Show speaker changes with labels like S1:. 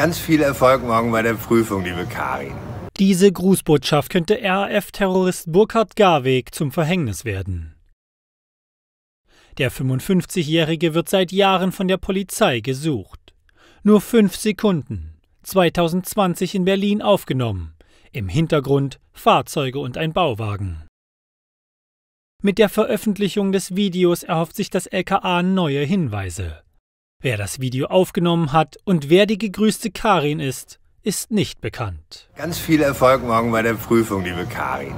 S1: Ganz viel Erfolg morgen bei der Prüfung, liebe Karin.
S2: Diese Grußbotschaft könnte RAF-Terrorist Burkhard Garweg zum Verhängnis werden. Der 55-Jährige wird seit Jahren von der Polizei gesucht. Nur fünf Sekunden. 2020 in Berlin aufgenommen. Im Hintergrund Fahrzeuge und ein Bauwagen. Mit der Veröffentlichung des Videos erhofft sich das LKA neue Hinweise. Wer das Video aufgenommen hat und wer die gegrüßte Karin ist, ist nicht bekannt.
S1: Ganz viel Erfolg morgen bei der Prüfung, liebe Karin.